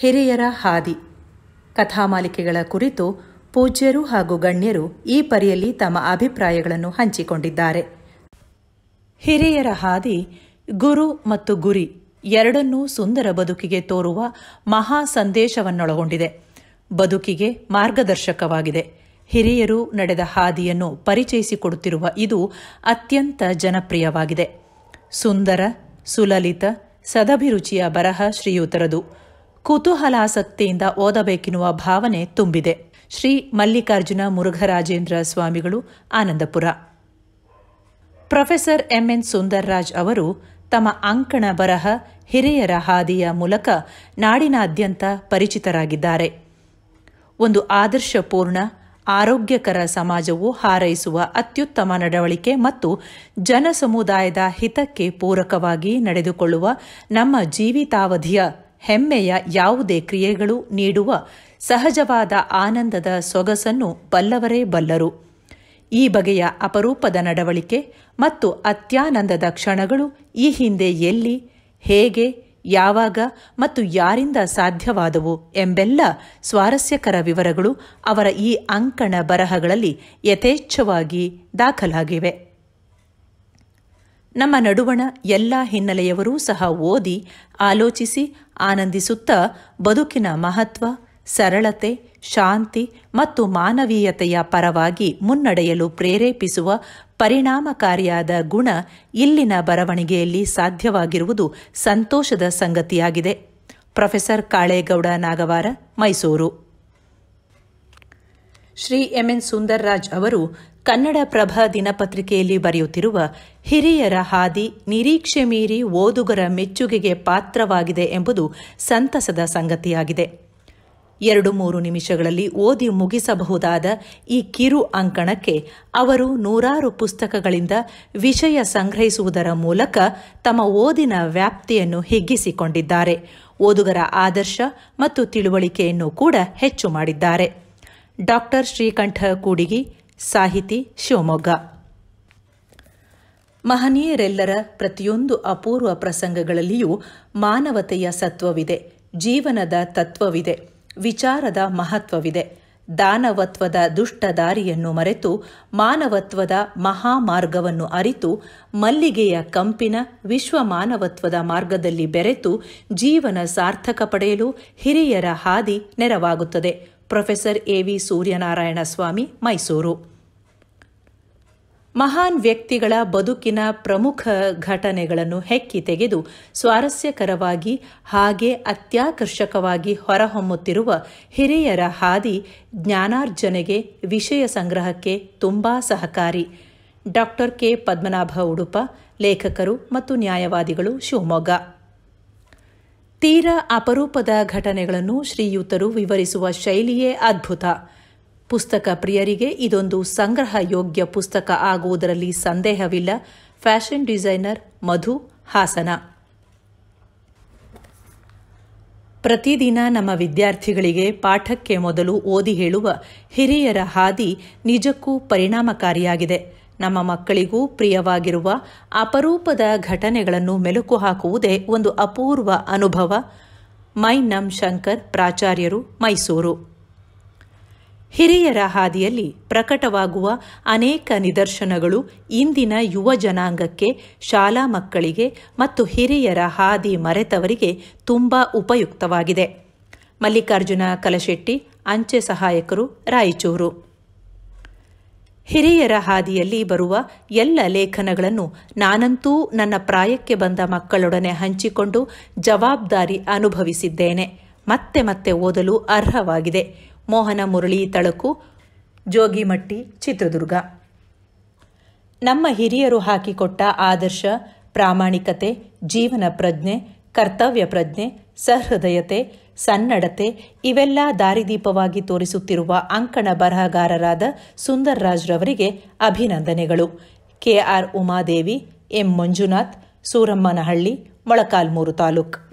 ಹಿರಿಯರ ಹಾದಿ ಕಥಾಮಾಲಿಕೆಗಳ ಕುರಿತು ಪೂಜ್ಯರು ಹಾಗೂ ಗಣ್ಯರು ಈ ಪರಿಯಲ್ಲಿ ತಮ್ಮ ಅಭಿಪ್ರಾಯಗಳನ್ನು ಹಂಚಿಕೊಂಡಿದ್ದಾರೆ ಹಿರಿಯರ ಹಾದಿ ಗುರು ಮತ್ತು ಗುರಿ ಎರಡನ್ನೂ ಸುಂದರ ಬದುಕಿಗೆ ತೋರುವ ಮಹಾ ಸಂದೇಶವನ್ನೊಳಗೊಂಡಿದೆ ಬದುಕಿಗೆ ಮಾರ್ಗದರ್ಶಕವಾಗಿದೆ ಹಿರಿಯರು ನಡೆದ ಹಾದಿಯನ್ನು ಪರಿಚಯಿಸಿಕೊಡುತ್ತಿರುವ ಇದು ಅತ್ಯಂತ ಜನಪ್ರಿಯವಾಗಿದೆ ಸುಂದರ ಸುಲಲಿತ ಸದಭಿರುಚಿಯ ಬರಹ ಶ್ರೀಯುತರದು ಕುತೂಹಲಾಸಕ್ತಿಯಿಂದ ಓದಬೇಕೆನ್ನುವ ಭಾವನೆ ತುಂಬಿದೆ ಶ್ರೀ ಮಲ್ಲಿಕಾರ್ಜುನ ಮುರುಘರಾಜೇಂದ್ರ ಸ್ವಾಮಿಗಳು ಆನಂದಪುರ ಪ್ರೊಫೆಸರ್ ಎಂಎನ್ ಸುಂದರ್ರಾಜ್ ಅವರು ತಮ್ಮ ಅಂಕಣ ಬರಹ ಹಿರಿಯರ ಹಾದಿಯ ಮೂಲಕ ನಾಡಿನಾದ್ಯಂತ ಪರಿಚಿತರಾಗಿದ್ದಾರೆ ಒಂದು ಆದರ್ಶಪೂರ್ಣ ಆರೋಗ್ಯಕರ ಸಮಾಜವು ಹಾರೈಸುವ ಅತ್ಯುತ್ತಮ ನಡವಳಿಕೆ ಮತ್ತು ಜನಸಮುದಾಯದ ಹಿತಕ್ಕೆ ಪೂರಕವಾಗಿ ನಡೆದುಕೊಳ್ಳುವ ನಮ್ಮ ಜೀವಿತಾವಧಿಯ ಹೆಮ್ಮೆಯ ಯಾವುದೇ ಕ್ರಿಯೆಗಳು ನೀಡುವ ಸಹಜವಾದ ಆನಂದದ ಸೊಗಸನ್ನು ಬಲ್ಲವರೇ ಬಲ್ಲರು ಈ ಬಗೆಯ ಅಪರೂಪದ ನಡವಳಿಕೆ ಮತ್ತು ಅತ್ಯಾನಂದದ ಕ್ಷಣಗಳು ಈ ಹಿಂದೆ ಎಲ್ಲಿ ಹೇಗೆ ಯಾವಾಗ ಮತ್ತು ಯಾರಿಂದ ಸಾಧ್ಯವಾದವು ಎಂಬೆಲ್ಲ ಸ್ವಾರಸ್ಯಕರ ವಿವರಗಳು ಅವರ ಈ ಅಂಕಣ ಬರಹಗಳಲ್ಲಿ ಯಥೇಚ್ಛವಾಗಿ ದಾಖಲಾಗಿವೆ ನಮ್ಮ ನಡುವಣ ಎಲ್ಲ ಹಿನ್ನೆಲೆಯವರೂ ಸಹ ಓದಿ ಆಲೋಚಿಸಿ ಆನಂದಿಸುತ್ತ ಬದುಕಿನ ಮಹತ್ವ ಸರಳತೆ ಶಾಂತಿ ಮತ್ತು ಮಾನವೀಯತೆಯ ಪರವಾಗಿ ಮುನ್ನಡೆಯಲು ಪ್ರೇರೇಪಿಸುವ ಪರಿಣಾಮಕಾರಿಯಾದ ಗುಣ ಇಲ್ಲಿನ ಬರವಣಿಗೆಯಲ್ಲಿ ಸಾಧ್ಯವಾಗಿರುವುದು ಸಂತೋಷದ ಸಂಗತಿಯಾಗಿದೆ ಪ್ರೊಫೆಸರ್ ಕಾಳೇಗೌಡ ನಾಗವಾರ ಮೈಸೂರು ಶ್ರೀ ಎಂಎನ್ ಸುಂದರ್ರಾಜ್ ಅವರು ಕನ್ನಡ ಪ್ರಭ ದಿನಪತ್ರಿಕೆಯಲ್ಲಿ ಬರೆಯುತ್ತಿರುವ ಹಿರಿಯರ ಹಾದಿ ನಿರೀಕ್ಷೆ ಮೀರಿ ಓದುಗರ ಮೆಚ್ಚುಗೆಗೆ ಪಾತ್ರವಾಗಿದೆ ಎಂಬುದು ಸಂತಸದ ಸಂಗತಿಯಾಗಿದೆ ಎರಡು ಮೂರು ನಿಮಿಷಗಳಲ್ಲಿ ಓದಿ ಮುಗಿಸಬಹುದಾದ ಈ ಕಿರು ಅಂಕಣಕ್ಕೆ ಅವರು ನೂರಾರು ಪುಸ್ತಕಗಳಿಂದ ವಿಷಯ ಸಂಗ್ರಹಿಸುವುದರ ಮೂಲಕ ತಮ್ಮ ಓದಿನ ವ್ಯಾಪ್ತಿಯನ್ನು ಹಿಗ್ಗಿಸಿಕೊಂಡಿದ್ದಾರೆ ಓದುಗರ ಆದರ್ಶ ಮತ್ತು ತಿಳುವಳಿಕೆಯನ್ನು ಕೂಡ ಹೆಚ್ಚು ಮಾಡಿದ್ದಾರೆ ಡಾಕ್ಟರ್ ಶ್ರೀಕಂಠ ಕೂಡಿಗಿ ಸಾಹಿತಿ ಶಿವಮೊಗ್ಗ ಮಹನೀಯರೆಲ್ಲರ ಪ್ರತಿಯೊಂದು ಅಪೂರ್ವ ಪ್ರಸಂಗಗಳಲ್ಲಿಯೂ ಮಾನವತೆಯ ಸತ್ವವಿದೆ ಜೀವನದ ತತ್ವವಿದೆ ವಿಚಾರದ ಮಹತ್ವವಿದೆ ದಾನವತ್ವದ ದುಷ್ಟ ದಾರಿಯನ್ನು ಮರೆತು ಮಾನವತ್ವದ ಮಹಾಮಾರ್ಗವನ್ನು ಅರಿತು ಮಲ್ಲಿಗೆಯ ಕಂಪಿನ ವಿಶ್ವ ಮಾನವತ್ವದ ಮಾರ್ಗದಲ್ಲಿ ಬೆರೆತು ಜೀವನ ಸಾರ್ಥಕ ಪಡೆಯಲು ಹಿರಿಯರ ಹಾದಿ ನೆರವಾಗುತ್ತದೆ professor A V Suryanarayana Swamy Mysuru ಮಹಾನ್ ವ್ಯಕ್ತಿಗಳ ಬದುಕಿನ ಪ್ರಮುಖ ಘಟನೆಗಳನ್ನು ಹೆಕ್ಕಿ ತೆಗೆದು ಸ್ವಾರಸ್ಯಕರವಾಗಿ ಹಾಗೆ ಅತ್ಯಾಕರ್ಷಕವಾಗಿ ಹೊರಹೊಮ್ಮುತ್ತಿರುವ ಹಿರಿಯರ ಹಾದಿ ಜ್ಞಾನಾರ್ಜನೆಗೆ ವಿಷಯ ಸಂಗ್ರಹಕ್ಕೆ ತುಂಬಾ ಸಹಕಾರಿ ಡಾಕ್ಟರ್ ಕೆ ಪದ್ಮನಾಭ ಉಡುಪ ಲೇಖಕರು ಮತ್ತು ನ್ಯಾಯವಾದಿಗಳು ಶಿವಮೊಗ್ಗ ತೀರ ಅಪರೂಪದ ಘಟನೆಗಳನ್ನು ಶ್ರೀಯುತರು ವಿವರಿಸುವ ಶೈಲಿಯೇ ಅದ್ಭುತ ಪುಸ್ತಕ ಪ್ರಿಯರಿಗೆ ಇದೊಂದು ಸಂಗ್ರಹ ಯೋಗ್ಯ ಪುಸ್ತಕ ಆಗುವುದರಲ್ಲಿ ಸಂದೇಹವಿಲ್ಲ ಫ್ಯಾಷನ್ ಡಿಸೈನರ್ ಮಧು ಹಾಸನ ಪ್ರತಿದಿನ ನಮ್ಮ ವಿದ್ಯಾರ್ಥಿಗಳಿಗೆ ಪಾಠಕ್ಕೆ ಮೊದಲು ಓದಿ ಹೇಳುವ ಹಿರಿಯರ ಹಾದಿ ನಿಜಕ್ಕೂ ಪರಿಣಾಮಕಾರಿಯಾಗಿದೆ ನಮ್ಮ ಮಕ್ಕಳಿಗೂ ಪ್ರಿಯವಾಗಿರುವ ಅಪರೂಪದ ಘಟನೆಗಳನ್ನು ಮೆಲುಕು ಹಾಕುವುದೇ ಒಂದು ಅಪೂರ್ವ ಅನುಭವ ಮೈ ನಂ ಶಂಕರ್ ಪ್ರಾಚಾರ್ಯರು ಮೈಸೂರು ಹಿರಿಯರ ಹಾದಿಯಲ್ಲಿ ಪ್ರಕಟವಾಗುವ ಅನೇಕ ನಿದರ್ಶನಗಳು ಇಂದಿನ ಯುವ ಜನಾಂಗಕ್ಕೆ ಶಾಲಾ ಮಕ್ಕಳಿಗೆ ಮತ್ತು ಹಿರಿಯರ ಹಾದಿ ಮರೆತವರಿಗೆ ತುಂಬ ಉಪಯುಕ್ತವಾಗಿದೆ ಮಲ್ಲಿಕಾರ್ಜುನ ಕಲಶೆಟ್ಟಿ ಅಂಚೆ ಸಹಾಯಕರು ರಾಯಚೂರು ಹಿರಿಯರ ಹಾದಿಯಲ್ಲಿ ಬರುವ ಎಲ್ಲ ಲೇಖನಗಳನ್ನು ನಾನಂತೂ ನನ್ನ ಪ್ರಾಯಕ್ಕೆ ಬಂದ ಮಕ್ಕಳೊಡನೆ ಹಂಚಿಕೊಂಡು ಜವಾಬ್ದಾರಿ ಅನುಭವಿಸಿದ್ದೇನೆ ಮತ್ತೆ ಮತ್ತೆ ಓದಲು ಅರ್ಹವಾಗಿದೆ ಮೋಹನ ಮುರಳಿ ತಳಕು ಜೋಗಿಮಟ್ಟಿ ಚಿತ್ರದುರ್ಗ ನಮ್ಮ ಹಿರಿಯರು ಹಾಕಿಕೊಟ್ಟ ಆದರ್ಶ ಪ್ರಾಮಾಣಿಕತೆ ಜೀವನ ಪ್ರಜ್ಞೆ ಕರ್ತವ್ಯ ಪ್ರಜ್ಞೆ ಸಹೃದಯತೆ ಸನ್ನಡತೆ ಇವೆಲ್ಲ ದಾರಿದೀಪವಾಗಿ ತೋರಿಸುತ್ತಿರುವ ಅಂಕಣ ಬರಹಗಾರರಾದ ಸುಂದರ್ರಾಜ್ರವರಿಗೆ ರವರಿಗೆ ಅಭಿನಂದನೆಗಳು ಕೆಆರ್ ಉಮಾದೇವಿ ಎಂ ಮಂಜುನಾಥ್ ಸೂರಮ್ಮನಹಳ್ಳಿ ಮೊಳಕಾಲ್ಮೂರು ತಾಲೂಕು